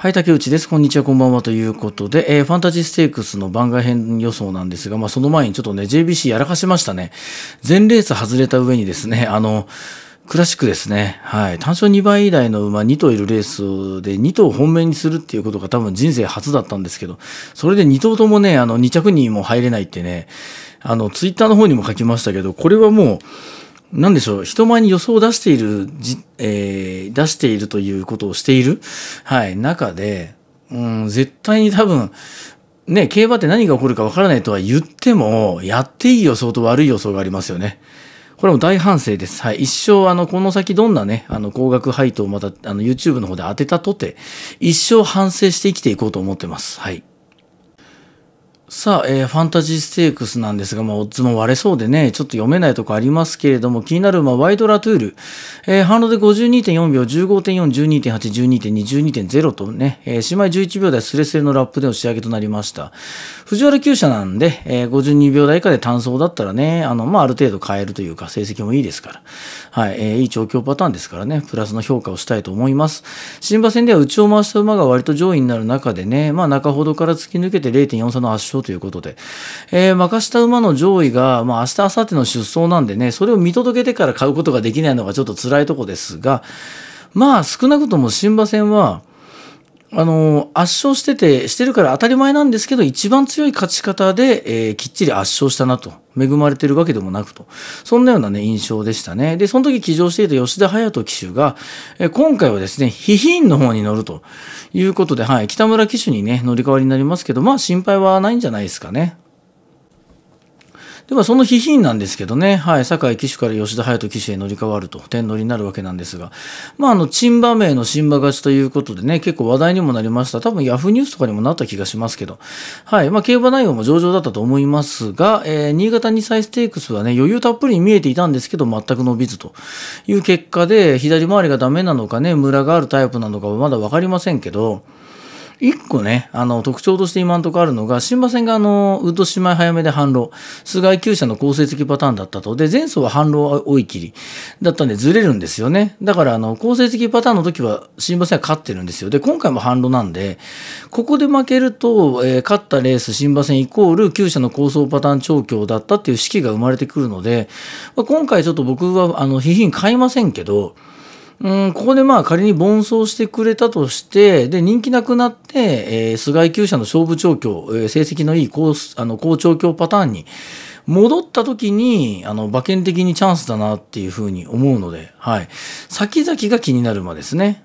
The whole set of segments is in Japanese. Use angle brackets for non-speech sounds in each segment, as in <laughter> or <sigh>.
はい、竹内です。こんにちは、こんばんは。ということで、えー、ファンタジーステークスの番外編予想なんですが、まあ、その前にちょっとね、JBC やらかしましたね。全レース外れた上にですね、あの、クラシックですね。はい。単勝2倍以内の馬2頭いるレースで2頭本命にするっていうことが多分人生初だったんですけど、それで2頭ともね、あの、2着にも入れないってね、あの、ツイッターの方にも書きましたけど、これはもう、なんでしょう、人前に予想を出している、えー、出しているということをしている、はい、中で、うん、絶対に多分、ね、競馬って何が起こるかわからないとは言っても、やっていい予想と悪い予想がありますよね。これも大反省です。はい。一生、あの、この先どんなね、あの、高額配当をまた、あの、YouTube の方で当てたとて、一生反省して生きていこうと思ってます。はい。さあ、えー、ファンタジーステークスなんですが、まあ、オッズも割れそうでね、ちょっと読めないとこありますけれども、気になる馬、ワイドラトゥール。えー、反応で52.4秒、15.4、12.8、12.2、12.0とね、えー、姉妹11秒台スレスレのラップでの仕上げとなりました。藤原厩舎なんで、えー、52秒台以下で単走だったらね、あの、まあ、ある程度変えるというか、成績もいいですから。はい、えー、いい調教パターンですからね、プラスの評価をしたいと思います。新馬戦では内を回した馬が割と上位になる中でね、まあ、中ほどから突き抜けて0.43の圧勝象ということで、えー、負した馬の上位が、まあ、明日、明後日の出走なんでね、それを見届けてから買うことができないのがちょっと辛いとこですが、まあ、少なくとも新馬戦は、あの圧勝しててしてるから当たり前なんですけど一番強い勝ち方で、えー、きっちり圧勝したなと恵まれてるわけでもなくとそんなような、ね、印象でしたねでその時騎乗していた吉田隼人騎手が、えー、今回はですねヒヒンの方に乗るということで、はい、北村騎手に、ね、乗り換わりになりますけどまあ心配はないんじゃないですかね。ではその批判なんですけどね、はい、酒井騎手から吉田隼人騎手へ乗り換わると天乗りになるわけなんですが、まあ、あのン馬名の新馬勝ちということでね結構話題にもなりました多分ヤフーニュースとかにもなった気がしますけど、はいまあ、競馬内容も上々だったと思いますが、えー、新潟2歳ステークスはね余裕たっぷりに見えていたんですけど全く伸びずという結果で左回りがダメなのかねムラがあるタイプなのかはまだ分かりませんけど。一個ね、あの、特徴として今のところあるのが、新馬戦があの、ウッド姉妹早めで反路、菅井厩舎の構成的パターンだったと。で、前走は反路追い切りだったんでずれるんですよね。だから、あの、構成的パターンの時は新馬戦は勝ってるんですよ。で、今回も反路なんで、ここで負けると、えー、勝ったレース新馬戦イコール厩舎の構想パターン調教だったっていう式が生まれてくるので、まあ、今回ちょっと僕は、あの、批品買いませんけど、うん、ここでまあ仮に奔走してくれたとして、で、人気なくなって、えー、菅井厩舎の勝負調教、えー、成績のいい高あの高調教パターンに戻った時に、あの、馬券的にチャンスだなっていうふうに思うので、はい。先々が気になる馬ですね。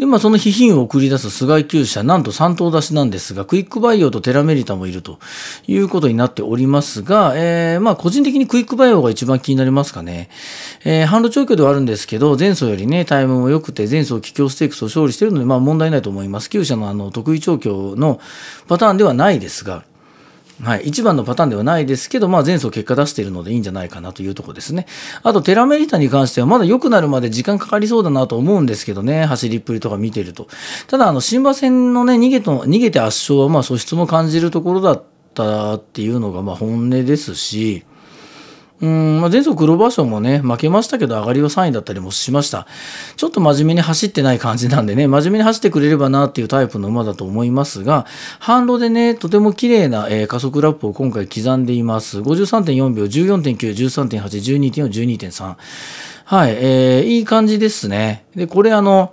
で、まあ、その批品を送り出す菅井厩舎、なんと3頭出しなんですが、クイックバイオとテラメリタもいるということになっておりますが、えー、まあ、個人的にクイックバイオが一番気になりますかね。えー、販路調教ではあるんですけど、前走よりね、タイムも良くて、前走気境ステークスを勝利しているので、まあ、問題ないと思います。厩舎のあの、得意調教のパターンではないですが、はい、一番のパターンではないですけど、まあ、前走結果出しているのでいいんじゃないかなというところですね。あと、テラメリタに関しては、まだ良くなるまで時間かかりそうだなと思うんですけどね、走りっぷりとか見てると。ただ、あの、新馬戦のね、逃げと、逃げて圧勝は、まあ、素質も感じるところだったっていうのが、まあ、本音ですし、うん、まあ、前走黒馬賞もね、負けましたけど、上がりは3位だったりもしました。ちょっと真面目に走ってない感じなんでね、真面目に走ってくれればなっていうタイプの馬だと思いますが、反路でね、とても綺麗な、えー、加速ラップを今回刻んでいます。53.4秒、14.9、13.8、12.4、12.3。はい、えー、いい感じですね。で、これあの、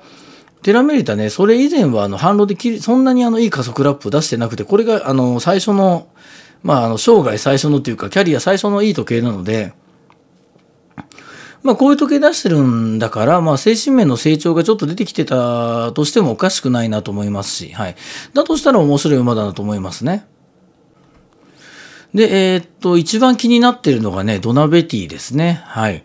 テラメリタね、それ以前はあの、反路できそんなにあの、いい加速ラップを出してなくて、これがあの、最初の、まあ、あの、生涯最初のというか、キャリア最初のいい時計なので、まあ、こういう時計出してるんだから、まあ、精神面の成長がちょっと出てきてたとしてもおかしくないなと思いますし、はい。だとしたら面白い馬だなと思いますね。で、えー、っと、一番気になってるのがね、ドナベティですね。はい。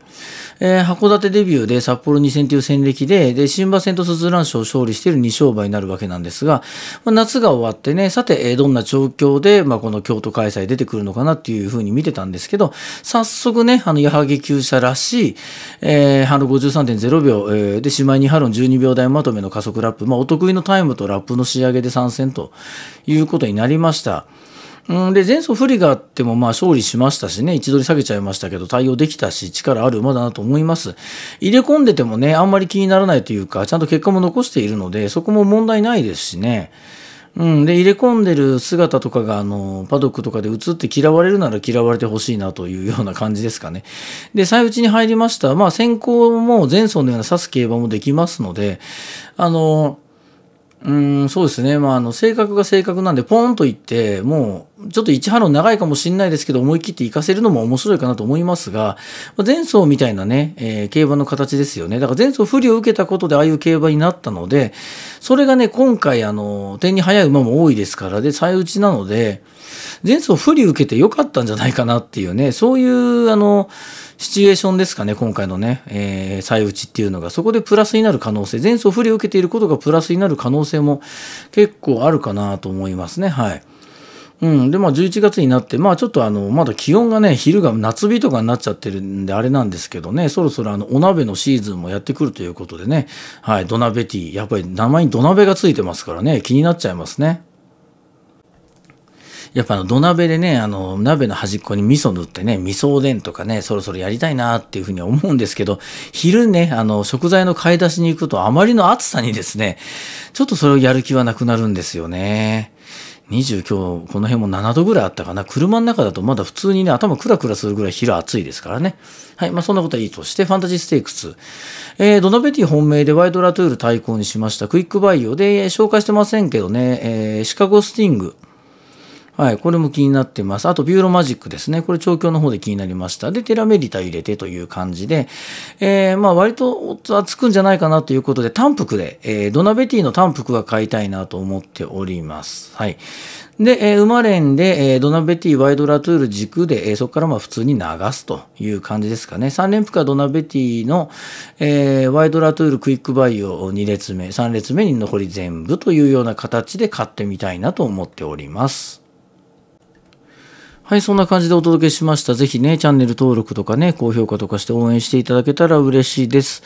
えー、函館デビューで札幌2戦という戦歴で、で、新馬戦と鈴蘭賞を勝利している2勝馬になるわけなんですが、まあ、夏が終わってね、さて、えー、どんな状況で、まあ、この京都開催出てくるのかなっていうふうに見てたんですけど、早速ね、あの、矢作厩車らしい、えー、ハンド53.0秒、えー、で、しまいにハロン12秒台まとめの加速ラップ、まあ、お得意のタイムとラップの仕上げで参戦ということになりました。うん、で前走不利があってもまあ勝利しましたしね、位置取り下げちゃいましたけど、対応できたし、力ある馬だなと思います。入れ込んでてもね、あんまり気にならないというか、ちゃんと結果も残しているので、そこも問題ないですしね。うん、で入れ込んでる姿とかがあのパドックとかで映って嫌われるなら嫌われてほしいなというような感じですかね。で、最内に入りました、まあ、先行も前走のような指す競馬もできますので、あのうんそうですね、まあ、あの性格が性格なんで、ポーンと言って、もうちょっと一波の長いかもしれないですけど、思い切って行かせるのも面白いかなと思いますが、前走みたいなね、えー、競馬の形ですよね。だから前走不利を受けたことでああいう競馬になったので、それがね、今回、あの、点に早い馬も多いですから、で、最打ちなので、前走不利受けて良かったんじゃないかなっていうね、そういう、あの、シチュエーションですかね、今回のね、えー、再打ちっていうのが、そこでプラスになる可能性、前走不利を受けていることがプラスになる可能性も結構あるかなと思いますね、はい。うん、でまあ11月になって、まあ、ちょっとあのまだ気温がね昼が夏日とかになっちゃってるんであれなんですけどねそろそろあのお鍋のシーズンもやってくるということでね、はい、土鍋ティーやっぱり名前に土鍋がついてますからね気になっちゃいますね。やっぱあの土鍋でね、あの、鍋の端っこに味噌塗ってね、味噌おでんとかね、そろそろやりたいなっていうふうに思うんですけど、昼ね、あの、食材の買い出しに行くとあまりの暑さにですね、ちょっとそれをやる気はなくなるんですよね。20今日この辺も7度ぐらいあったかな。車の中だとまだ普通にね、頭クラクラするぐらい昼暑いですからね。はい。まあそんなことはいいとして、ファンタジーステークス。えー、ドナベティ本命でワイドラトゥール対抗にしました。クイックバイオで、紹介してませんけどね、えー、シカゴスティング。はい、これも気になってます。あと、ビューロマジックですね。これ、調教の方で気になりました。で、テラメディタ入れてという感じで、えー、まあ、割と、つくんじゃないかなということで、単服で、えー、ドナベティの単服が買いたいなと思っております。はい。で、えー、れんで、えー、ドナベティ、ワイドラトゥール軸で、えー、そこからまあ普通に流すという感じですかね。3連覆かドナベティの、えー、ワイドラトゥールクイックバイを2列目、3列目に残り全部というような形で買ってみたいなと思っております。はい、そんな感じでお届けしました。ぜひね、チャンネル登録とかね、高評価とかして応援していただけたら嬉しいです。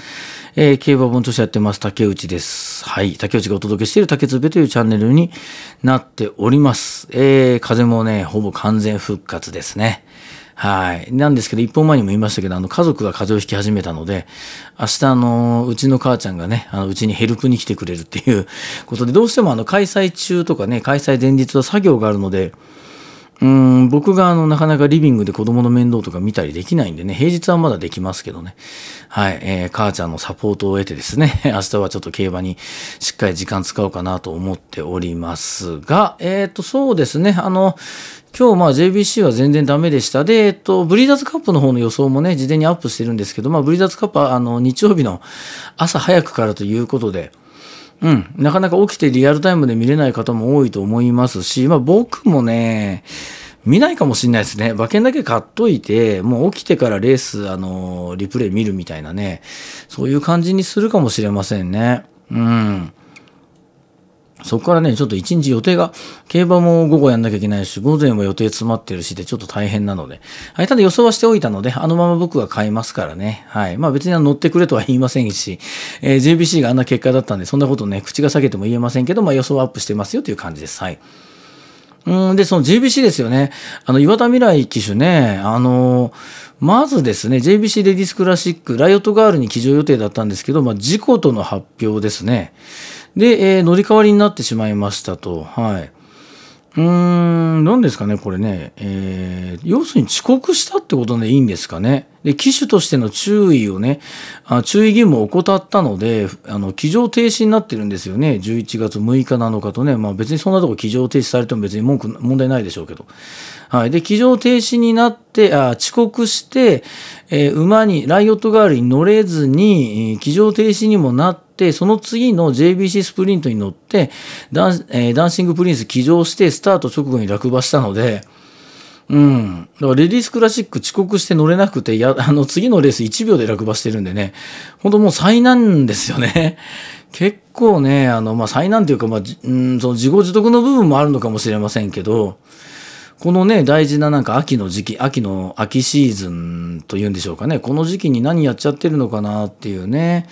えー、競馬本としてやってます、竹内です。はい、竹内がお届けしている竹つべというチャンネルになっております。えー、風もね、ほぼ完全復活ですね。はい。なんですけど、一本前にも言いましたけど、あの、家族が風邪をひき始めたので、明日、あの、うちの母ちゃんがね、あの、うちにヘルプに来てくれるっていうことで、どうしてもあの、開催中とかね、開催前日は作業があるので、うん僕があのなかなかリビングで子供の面倒とか見たりできないんでね、平日はまだできますけどね、はい、えー、母ちゃんのサポートを得てですね、<laughs> 明日はちょっと競馬にしっかり時間使おうかなと思っておりますが、えっ、ー、と、そうですね、あの、今日まあ JBC は全然ダメでした。で、えっと、ブリーダーズカップの方の予想もね、事前にアップしてるんですけど、まあ、ブリーダーズカップはあの日曜日の朝早くからということで、うん、なかなか起きてリアルタイムで見れない方も多いと思いますし、まあ、僕もね、見ないかもしれないですね。馬券だけ買っといて、もう起きてからレース、あの、リプレイ見るみたいなね、そういう感じにするかもしれませんね。うん。そこからね、ちょっと一日予定が、競馬も午後やんなきゃいけないし、午前も予定詰まってるしで、ちょっと大変なので、はい、ただ予想はしておいたので、あのまま僕は買いますからね、はい。まあ別に乗ってくれとは言いませんし、えー、JBC があんな結果だったんで、そんなことね、口が裂けても言えませんけど、まあ予想はアップしてますよという感じです。はい。うん、で、その JBC ですよね。あの、岩田未来機種ね、あのー、まずですね、JBC レディスクラシック、ライオットガールに騎乗予定だったんですけど、まあ、事故との発表ですね。で、えー、乗り換わりになってしまいましたと。はい。うーん、何ですかね、これね。えー、要するに遅刻したってことでいいんですかね。で、機種としての注意をね、あ注意義務を怠ったので、あの、機乗停止になってるんですよね。11月6日7日とね。まあ別にそんなとこ機乗停止されても別に文句、問題ないでしょうけど。はい。で、機乗停止になって、あ遅刻して、えー、馬に、ライオット代わりに乗れずに、機乗停止にもなって、、その次の JBC スプリントに乗って、ダン,、えー、ダンシングプリンス騎乗して、スタート直後に落馬したので、うん。だからレディースクラシック遅刻して乗れなくて、や、あの、次のレース1秒で落馬してるんでね、ほんともう災難ですよね。<laughs> 結構ね、あの、まあ、災難というか、まあ、うん、その自業自得の部分もあるのかもしれませんけど、このね、大事ななんか秋の時期、秋の秋シーズンというんでしょうかね、この時期に何やっちゃってるのかなっていうね、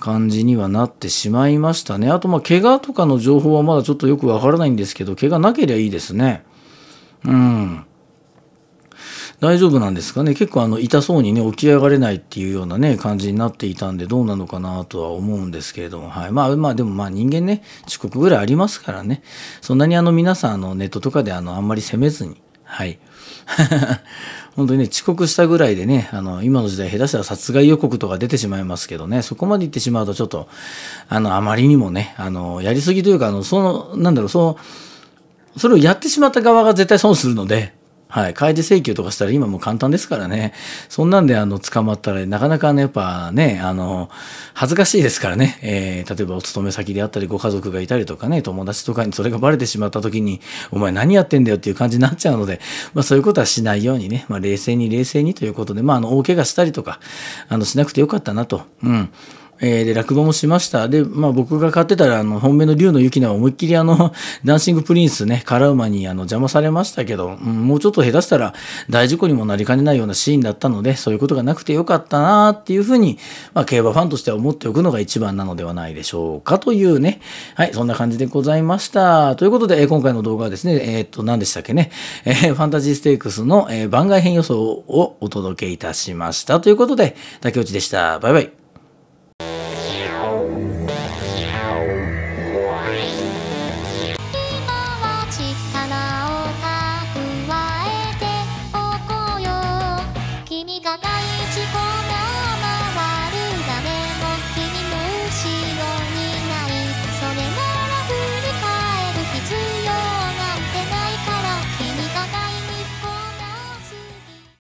感じにはなってしまいましたね。あと、まあ、怪我とかの情報はまだちょっとよくわからないんですけど、怪我なけりゃいいですね。うん。大丈夫なんですかね結構あの痛そうにね起き上がれないっていうようなね感じになっていたんでどうなのかなとは思うんですけれども、はい、まあまあでもまあ人間ね遅刻ぐらいありますからねそんなにあの皆さんあのネットとかであのあんまり責めずにはい <laughs> 本当にね、遅刻したぐらいでね、あの、今の時代下手したら殺害予告とか出てしまいますけどね、そこまで行ってしまうとちょっと、あの、あまりにもね、あの、やりすぎというか、あの、その、なんだろう、そのそれをやってしまった側が絶対損するので、はい、開示請求とかしたら今もう簡単ですからね。そんなんであの捕まったらなかなかね、やっぱね、あの、恥ずかしいですからね。えー、例えばお勤め先であったり、ご家族がいたりとかね、友達とかにそれがバレてしまった時に、お前何やってんだよっていう感じになっちゃうので、まあそういうことはしないようにね、まあ冷静に冷静にということで、まああの、大怪我したりとか、あの、しなくてよかったなと。うん。えー、で落語もしましたで、まあ、僕が買ってたらあの本命の竜のゆきは思いっきりあの <laughs> ダンシングプリンスねカラウマにあの邪魔されましたけど、うん、もうちょっと下手したら大事故にもなりかねないようなシーンだったのでそういうことがなくてよかったなっていうふうに、まあ、競馬ファンとしては思っておくのが一番なのではないでしょうかというねはいそんな感じでございましたということで、えー、今回の動画はですねえー、っと何でしたっけね、えー、ファンタジーステークスの、え番外編予想をお届けいたしましたということで竹内でしたバイバイ